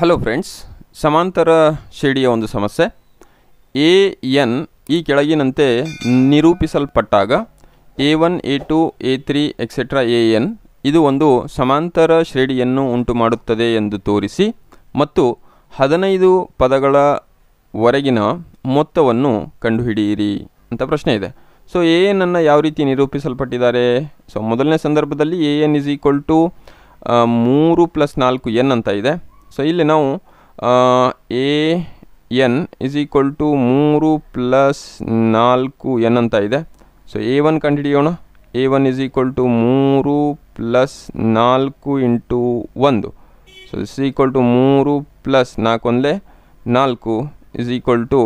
hello friends ಸಮಾಂತರ ಶ್ರೇಣಿಯ ಒಂದು ಸಮಸ್ಯೆ ಎ ಎನ್ ಈ ಕೆಳಗಿನಂತೆ ನಿರೂಪಿಸಲ್ಪಟ್ಟಾಗ a one a two a three etcetera a n ಇದು ಒಂದು ಸಮಾಂತರ ಶ್ರೇಣಿಯನ್ನು ಉಂಟು ಮಾಡುತ್ತದೆ ಎಂದು ತೋರಿಸಿ ಮತ್ತು ಹದಿನೈದು ಪದಗಳವರೆಗಿನ ಮೊತ್ತವನ್ನು ಕಂಡುಹಿಡಿಯಿರಿ ಅಂತ ಪ್ರಶ್ನೆ ಇದೆ ಸೊ ಎ ಎನ್ ಅನ್ನು ಯಾವ ರೀತಿ ನಿರೂಪಿಸಲ್ಪಟ್ಟಿದ್ದಾರೆ ಸೊ ಮೊದಲನೇ ಸಂದರ್ಭದಲ್ಲಿ a n is equal to ಮೂರು ಪ್ಲಸ್ ನಾಲ್ಕು ಎನ್ ಅಂತ ಇದೆ ಸೊ ಇಲ್ಲಿ ನಾವು a n is equal to ಮೂರು ಪ್ಲಸ್ ನಾಲ್ಕು ಎನ್ ಅಂತ ಇದೆ ಸೊ ಎ ಒನ್ ಕಂಡುಹಿಡಿಯೋಣ a one is equal to ಮೂರು ಪ್ಲಸ್ ನಾಲ್ಕು ಇಂಟು ಒಂದು ಸೊ ಇಸ್ ಈಕ್ವಲ್ ಟು ಮೂರು ಪ್ಲಸ್ ನಾಲ್ಕು ಒಂದೇ ನಾಲ್ಕು ಇಸ್ ಈಕ್ವಲ್ ಟು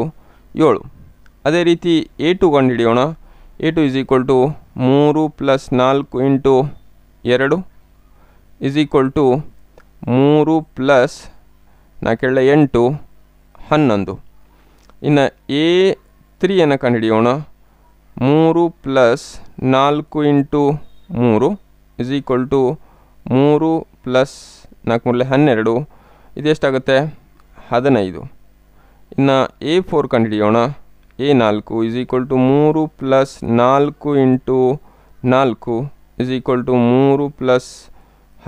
ಏಳು ಅದೇ ರೀತಿ ಎ ಟು ಕಂಡುಹಿಡಿಯೋಣ a two is equal to ಮೂರು ಪ್ಲಸ್ ನಾಲ್ಕು ಇಂಟು ಎರಡು ಇಸ್ ಈಕ್ವಲ್ ಟು ಮೂರು ಪ್ಲಸ್ ನಾಲ್ಕೇಳ ಎಂಟು ಹನ್ನೊಂದು ಇನ್ನು ಎ ತ್ರೀಯನ್ನು ಕಂಡುಹಿಡಿಯೋಣ ಮೂರು ಪ್ಲಸ್ ನಾಲ್ಕು ಇಂಟು ಮೂರು ಇಸ್ ಈಕ್ವಲ್ ಟು ಮೂರು ಪ್ಲಸ್ ನಾಲ್ಕು ಮೂರಲೆ ಹನ್ನೆರಡು ಎಷ್ಟಾಗುತ್ತೆ ಹದಿನೈದು ಇನ್ನು ಎ ಫೋರ್ ಕಂಡುಹಿಡಿಯೋಣ ಎ ನಾಲ್ಕು ಇಸ್ ಈಕ್ವಲ್ ಟು ಮೂರು ಪ್ಲಸ್ ನಾಲ್ಕು ಇಂಟು ನಾಲ್ಕು ಇಸ್ ಈಕ್ವಲ್ ಟು ಮೂರು ಪ್ಲಸ್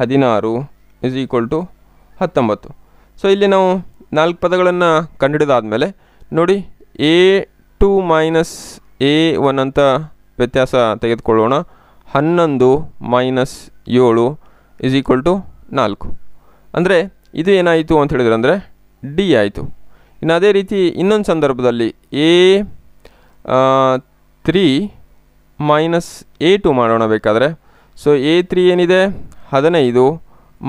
ಹದಿನಾರು ಇಸ್ ಈಕ್ವಲ್ ಟು ಹತ್ತೊಂಬತ್ತು ಸೊ ಇಲ್ಲಿ ನಾವು ನಾಲ್ಕು ಪದಗಳನ್ನು ಕಂಡುಹಿಡಿದಾದಮೇಲೆ ನೋಡಿ a two minus a one ಅಂತ ವ್ಯತ್ಯಾಸ ತೆಗೆದುಕೊಳ್ಳೋಣ ಹನ್ನೊಂದು ಮೈನಸ್ ಏಳು ಇಸ್ ಈಕ್ವಲ್ ಟು ನಾಲ್ಕು ಅಂದರೆ ಇದು ಏನಾಯಿತು ಅಂತ ಹೇಳಿದ್ರೆ ಅಂದರೆ ಡಿ ಆಯಿತು ಇನ್ನು ಅದೇ ರೀತಿ ಇನ್ನೊಂದು ಸಂದರ್ಭದಲ್ಲಿ a three minus a two ಮಾಡೋಣ ಬೇಕಾದರೆ ಸೊ ಎ ತ್ರೀ ಏನಿದೆ ಹದಿನೈದು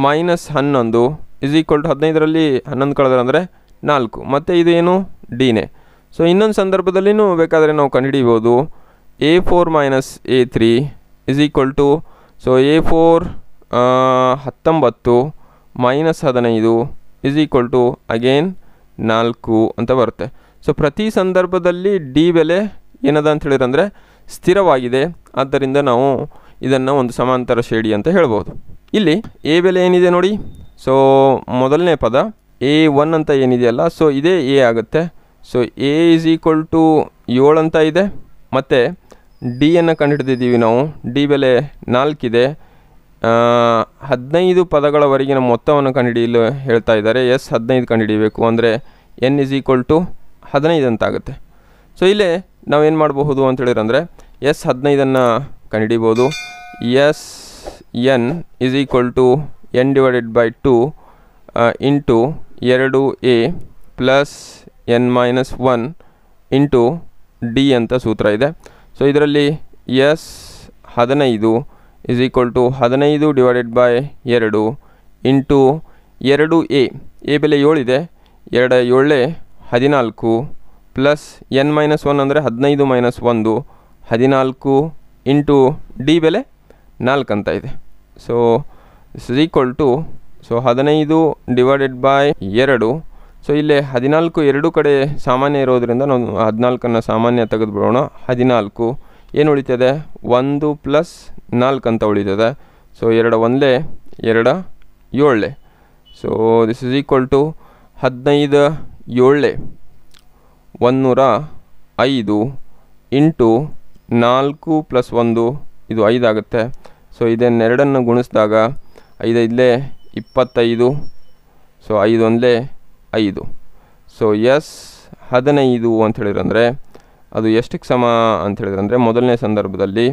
ಮೈನಸ್ ಹನ್ನೊಂದು ಇಸ್ ಈಕ್ವಲ್ ಟು ಹದಿನೈದರಲ್ಲಿ ಹನ್ನೊಂದು ಕಳೆದ್ರೆ ಅಂದರೆ ನಾಲ್ಕು ಮತ್ತು ಇದೇನು ಏನು ಡಿನೇ ಸೊ ಇನ್ನೊಂದು ಸಂದರ್ಭದಲ್ಲಿಯೂ ಬೇಕಾದರೆ ನಾವು ಕಂಡುಹಿಡಿಯಬೋದು a four minus a three is equal to so a four ಹತ್ತೊಂಬತ್ತು ಮೈನಸ್ ಹದಿನೈದು ಇಸ್ ಈಕ್ವಲ್ ಟು ಅಗೇನ್ ನಾಲ್ಕು ಅಂತ ಬರುತ್ತೆ ಸೊ ಪ್ರತಿ ಸಂದರ್ಭದಲ್ಲಿ ಡಿ ಬೆಲೆ ಏನದ ಅಂತ ಹೇಳಿದ್ರೆ ಅಂದರೆ ಸ್ಥಿರವಾಗಿದೆ ಆದ್ದರಿಂದ ನಾವು ಇದನ್ನು ಒಂದು ಸಮಾಂತರ ಶ್ರೇಡಿ ಅಂತ ಹೇಳ್ಬೋದು ಇಲ್ಲಿ ಎ ಬೆಲೆ ಏನಿದೆ ನೋಡಿ ಸೊ ಮೊದಲನೇ ಪದ ಎ ಒನ್ ಅಂತ ಏನಿದೆಯಲ್ಲ ಸೊ ಇದೇ ಎ ಆಗುತ್ತೆ so a is equal to ಏಳು ಅಂತ ಇದೆ ಮತ್ತು ಡಿಯನ್ನು ಕಂಡುಹಿಡಿದಿದ್ದೀವಿ ನಾವು ಡಿ ಬೆಲೆ ನಾಲ್ಕಿದೆ ಹದಿನೈದು ಪದಗಳವರೆಗಿನ ಮೊತ್ತವನ್ನು ಕಂಡುಹಿಡಿಯಲು ಹೇಳ್ತಾ ಇದ್ದಾರೆ ಎಸ್ ಹದಿನೈದು ಕಂಡುಹಿಡಿಯಬೇಕು ಅಂದರೆ ಎನ್ ಇಸ್ ಈಕ್ವಲ್ ಟು ಹದಿನೈದು ಅಂತಾಗುತ್ತೆ ಸೊ ಇಲ್ಲೇ ನಾವೇನು ಮಾಡಬಹುದು ಅಂತೇಳಿದ್ರೆ ಅಂದರೆ ಎಸ್ ಹದಿನೈದನ್ನು ಕಂಡುಹಿಡಿಬೋದು s n is equal to n divided by two into ಎರಡು a plus n minus one into d ಅಂತ ಸೂತ್ರ ಇದೆ ಸೊ ಇದರಲ್ಲಿ ಎಸ್ ಹದಿನೈದು ಇಸ್ ಈಕ್ವಲ್ ಟು ಹದಿನೈದು ಡಿವೈಡೆಡ್ ಬೈ ಎರಡು ಇಂಟು ಎರಡು ಎ ಎ ಬೆಲೆ ಏಳಿದೆ ಎರಡು ಏಳೆ ಹದಿನಾಲ್ಕು ಪ್ಲಸ್ ಎನ್ ಮೈನಸ್ ಒನ್ ಅಂದರೆ ಹದಿನೈದು ಮೈನಸ್ ಒಂದು ಹದಿನಾಲ್ಕು ಇಂಟು ಡಿ ಬೆಲೆ ನಾಲ್ಕು ಅಂತ ಇದೆ so is equal to so ಹದಿನೈದು ಡಿವೈಡೆಡ್ ಬೈ ಎರಡು ಸೊ ಇಲ್ಲೇ ಹದಿನಾಲ್ಕು ಎರಡು ಕಡೆ ಸಾಮಾನ್ಯ ಇರೋದರಿಂದ ನಾವು ಹದಿನಾಲ್ಕನ್ನು ಸಾಮಾನ್ಯ ತೆಗೆದುಬಿಡೋಣ ಹದಿನಾಲ್ಕು ಏನು ಉಳಿತದೆ ಒಂದು ಪ್ಲಸ್ ನಾಲ್ಕು ಅಂತ ಉಳಿತದೆ ಸೊ ಎರಡು ಒಂದೇ ಎರಡ ಏಳೆ so this is equal to ಹದಿನೈದು ಏಳೆ ಒನ್ನೂರ ಐದು ಇಂಟು ನಾಲ್ಕು ಪ್ಲಸ್ ಒಂದು ಇದು ಐದಾಗುತ್ತೆ ಸೊ ಇದನ್ನೆರಡನ್ನು ಗುಣಿಸಿದಾಗ ಐದು ಐದಲೇ ಇಪ್ಪತ್ತೈದು ಸೊ ಐದು ಒಂದಲೇ ಐದು ಸೊ ಎಸ್ ಹದಿನೈದು ಅಂತ ಹೇಳಿದ್ರಂದರೆ ಅದು ಎಷ್ಟಕ್ಕೆ ಸಮ ಅಂತ ಹೇಳಿದ್ರಂದರೆ ಮೊದಲನೇ ಸಂದರ್ಭದಲ್ಲಿ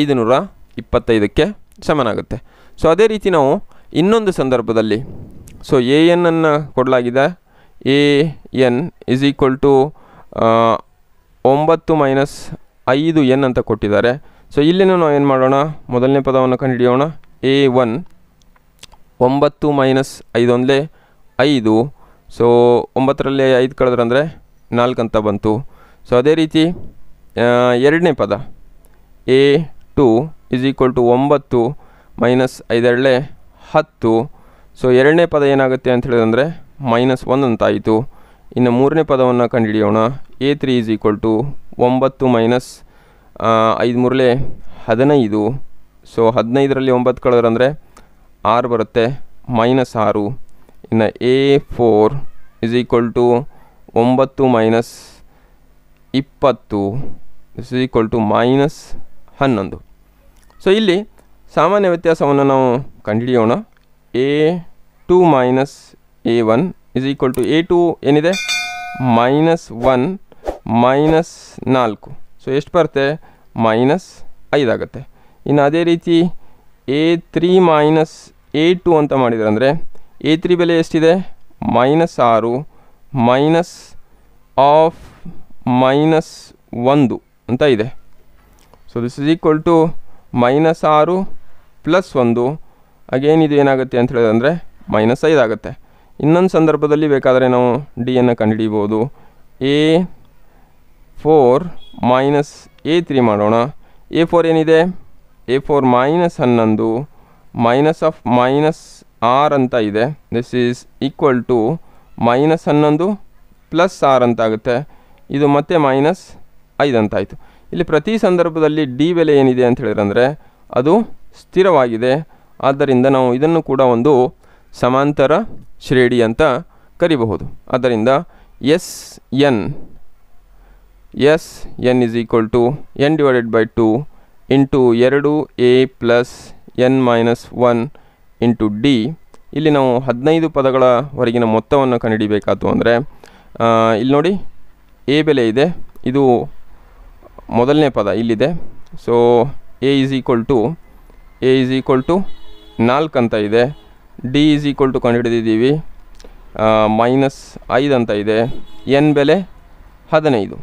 ಐದು ನೂರ ಇಪ್ಪತ್ತೈದಕ್ಕೆ ಸಮನಾಗುತ್ತೆ ಸೊ ಅದೇ ರೀತಿ ನಾವು ಇನ್ನೊಂದು ಸಂದರ್ಭದಲ್ಲಿ ಸೊ ಎ ಎನ್ನನ್ನು ಕೊಡಲಾಗಿದೆ a n is equal to ಒಂಬತ್ತು ಮೈನಸ್ ಐದು ಎನ್ ಅಂತ ಕೊಟ್ಟಿದ್ದಾರೆ ಸೊ ಇಲ್ಲಿನೂ ನಾವು ಏನು ಮಾಡೋಣ ಮೊದಲನೇ ಪದವನ್ನು ಕಂಡುಹಿಡಿಯೋಣ ಎ ಒನ್ ಒಂಬತ್ತು ಮೈನಸ್ ಐದು ಐದು ಸೊ ಒಂಬತ್ತರಲ್ಲಿ ಐದು ಕಳೆದ್ರಂದರೆ ನಾಲ್ಕು ಅಂತ ಬಂತು ಸೊ ಅದೇ ರೀತಿ ಎರಡನೇ ಪದ a two is equal to ಒಂಬತ್ತು ಮೈನಸ್ ಐದರಳೆ ಹತ್ತು ಸೊ ಎರಡನೇ ಪದ ಏನಾಗುತ್ತೆ ಅಂತ ಹೇಳಿದ್ರೆ ಮೈನಸ್ ಒಂದು ಅಂತಾಯಿತು ಇನ್ನು ಮೂರನೇ ಪದವನ್ನು ಕಂಡುಹಿಡಿಯೋಣ a three is equal to ಒಂಬತ್ತು ಮೈನಸ್ ಐದು ಮೂರಲೆ ಹದಿನೈದು ಸೊ ಹದಿನೈದರಲ್ಲಿ ಒಂಬತ್ತು ಕಳೆದ್ರಂದರೆ ಆರು ಬರುತ್ತೆ ಮೈನಸ್ ಆರು ಇನ್ನು a four is equal to ಒಂಬತ್ತು ಮೈನಸ್ ಇಪ್ಪತ್ತು ಇಸ್ ಈಕ್ವಲ್ ಟು ಮೈನಸ್ ಹನ್ನೊಂದು ಸೊ ಇಲ್ಲಿ ಸಾಮಾನ್ಯ ವ್ಯತ್ಯಾಸವನ್ನು ನಾವು ಕಂಡುಹಿಡಿಯೋಣ a two minus a one is equal to a two ಏನಿದೆ ಮೈನಸ್ ಒನ್ ಮೈನಸ್ ನಾಲ್ಕು ಸೊ ಎಷ್ಟು ಬರುತ್ತೆ ಮೈನಸ್ ಐದಾಗುತ್ತೆ ಇನ್ನು ಅದೇ ರೀತಿ a three minus a two ಅಂತ ಮಾಡಿದರೆ ಅಂದರೆ ಎ ತ್ರೀ ಬೆಲೆ ಎಷ್ಟಿದೆ ಮೈನಸ್ ಆರು ಮೈನಸ್ ಆಫ್ ಮೈನಸ್ ಒಂದು ಅಂತ ಇದೆ so this is equal to minus ಆರು ಪ್ಲಸ್ ಒಂದು ಅಗೇನ್ ಇದು ಏನಾಗುತ್ತೆ ಅಂತ ಹೇಳಿದ್ರೆ ಅಂದರೆ ಮೈನಸ್ ಐದಾಗುತ್ತೆ ಇನ್ನೊಂದು ಸಂದರ್ಭದಲ್ಲಿ ಬೇಕಾದರೆ ನಾವು ಡಿಯನ್ನು ಕಂಡುಹಿಡಿಬೋದು a four minus a three ಮಾಡೋಣ ಎ ಫೋರ್ ಏನಿದೆ ಎ ಫೋರ್ ಮೈನಸ್ ಹನ್ನೊಂದು ಮೈನಸ್ ಆಫ್ ಮೈನಸ್ ಆರ್ ಅಂತ ಇದೆ this is equal to minus ಹನ್ನೊಂದು ಪ್ಲಸ್ ಆರ್ ಅಂತ ಆಗುತ್ತೆ ಇದು ಮತ್ತೆ ಮೈನಸ್ ಐದು ಅಂತ ಇಲ್ಲಿ ಪ್ರತಿ ಸಂದರ್ಭದಲ್ಲಿ ಡಿ ಬೆಲೆ ಏನಿದೆ ಅಂತ ಹೇಳಿದ್ರೆ ಅದು ಸ್ಥಿರವಾಗಿದೆ ಆದ್ದರಿಂದ ನಾವು ಇದನ್ನು ಕೂಡ ಒಂದು ಸಮಾಂತರ ಶ್ರೇಣಿ ಅಂತ ಕರಿಬಹುದು ಆದ್ದರಿಂದ s n s n is equal to n divided by two into ಎರಡು a plus n minus one into d ಇಲ್ಲಿ ನಾವು ಹದಿನೈದು ಪದಗಳವರೆಗಿನ ಮೊತ್ತವನ್ನು ಕಂಡುಹಿಡಿಯಬೇಕಾಯ್ತು ಅಂದರೆ ಇಲ್ಲಿ ನೋಡಿ ಎ ಬೆಲೆ ಇದೆ ಇದು ಮೊದಲನೇ ಪದ ಇಲ್ಲಿದೆ so a is equal to a is equal to ನಾಲ್ಕು ಅಂತ ಇದೆ ಡಿ ಈಸ್ ಈಕ್ವಲ್ ಟು ಕಂಡುಹಿಡಿದಿದ್ದೀವಿ ಮೈನಸ್ ಐದು ಅಂತ ಇದೆ ಎನ್ ಬೆಲೆ ಹದಿನೈದು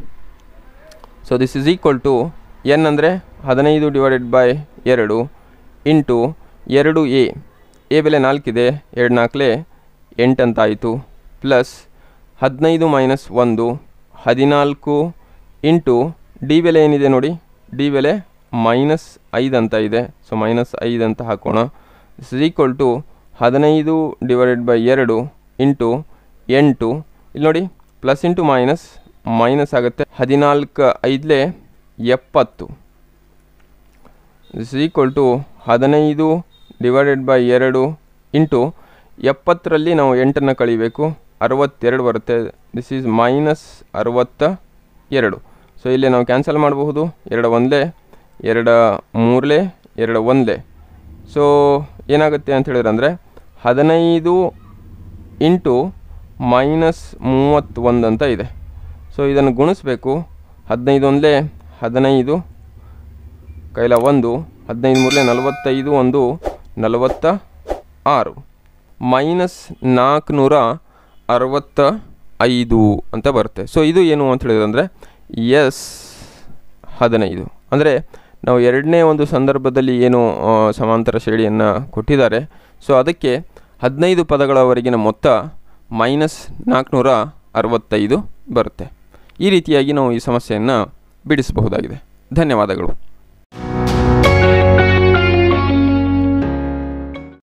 so this is equal to n ಅಂದರೆ ಹದಿನೈದು ಡಿವೈಡೆಡ್ ಬೈ ಎರಡು ಇಂಟು ಎರಡು ಎ ಎ ಬೆಲೆ ನಾಲ್ಕಿದೆ ಎರಡು ನಾಲ್ಕಲೆ ಎಂಟಂತಾಯಿತು ಪ್ಲಸ್ ಹದಿನೈದು ಮೈನಸ್ ಒಂದು ಹದಿನಾಲ್ಕು ಇಂಟು ಡಿ ಬೆಲೆ ಏನಿದೆ ನೋಡಿ ಡಿ ಬೆಲೆ ಮೈನಸ್ ಐದು ಅಂತ ಇದೆ ಸೊ ಮೈನಸ್ ಐದು ಅಂತ ಹಾಕೋಣ ದಿಸ್ ಇಸ್ ಈಕ್ವಲ್ ಟು ಹದಿನೈದು ಡಿವೈಡೆಡ್ ಬೈ ಎರಡು ಇಂಟು ಎಂಟು ಇಲ್ಲಿ ನೋಡಿ ಪ್ಲಸ್ ಇಂಟು ಮೈನಸ್ ಮೈನಸ್ ಆಗುತ್ತೆ ಹದಿನಾಲ್ಕು ಐದಲೇ ಎಪ್ಪತ್ತು ಇಸ್ ಈಕ್ವಲ್ ಟು ಹದಿನೈದು ಡಿವೈಡೆಡ್ ಬೈ ಎರಡು ಇಂಟು ಎಪ್ಪತ್ತರಲ್ಲಿ ನಾವು ಎಂಟನ್ನು ಕಳಿಬೇಕು ಅರವತ್ತೆರಡು ಬರುತ್ತೆ ದಿಸ್ ಈಸ್ ಮೈನಸ್ ಅರವತ್ತ ಎರಡು ಸೊ ಇಲ್ಲಿ ನಾವು ಕ್ಯಾನ್ಸಲ್ ಮಾಡಬಹುದು ಎರಡು ಒಂದಲೇ ಎರಡು ಮೂರಲೇ ಎರಡು ಒಂದೇ ಸೊ ಏನಾಗುತ್ತೆ ಅಂತ ಹೇಳಿದ್ರೆ ಅಂದರೆ ಹದಿನೈದು ಇಂಟು ಮೈನಸ್ ಮೂವತ್ತೊಂದು ಅಂತ ಇದೆ ಸೊ ಇದನ್ನು ಗುಣಿಸ್ಬೇಕು ಹದಿನೈದು ಒಂದಲೇ ಹದಿನೈದು ಕೈಲ ಒಂದು ಹದಿನೈದು ಮೂರಲೇ ನಲವತ್ತೈದು ಒಂದು ನಲವತ್ತ ಆರು ಮೈನಸ್ ನಾಲ್ಕುನೂರ ಅರವತ್ತ ಐದು ಅಂತ ಬರುತ್ತೆ ಸೊ ಇದು ಏನು ಅಂತ ಹೇಳಿದ್ರೆ ಎಸ್ ಹದಿನೈದು ಅಂದರೆ ನಾವು ಎರಡನೇ ಒಂದು ಸಂದರ್ಭದಲ್ಲಿ ಏನು ಸಮಾಂತರ ಶ್ರೇಣಿಯನ್ನು ಕೊಟ್ಟಿದ್ದಾರೆ ಸೊ ಅದಕ್ಕೆ ಹದಿನೈದು ಪದಗಳವರೆಗಿನ ಮೊತ್ತ ಮೈನಸ್ ನಾಲ್ಕುನೂರ ಅರವತ್ತೈದು ಬರುತ್ತೆ ಈ ರೀತಿಯಾಗಿ ನಾವು ಈ ಸಮಸ್ಯೆಯನ್ನು ಬಿಡಿಸಬಹುದಾಗಿದೆ ಧನ್ಯವಾದಗಳು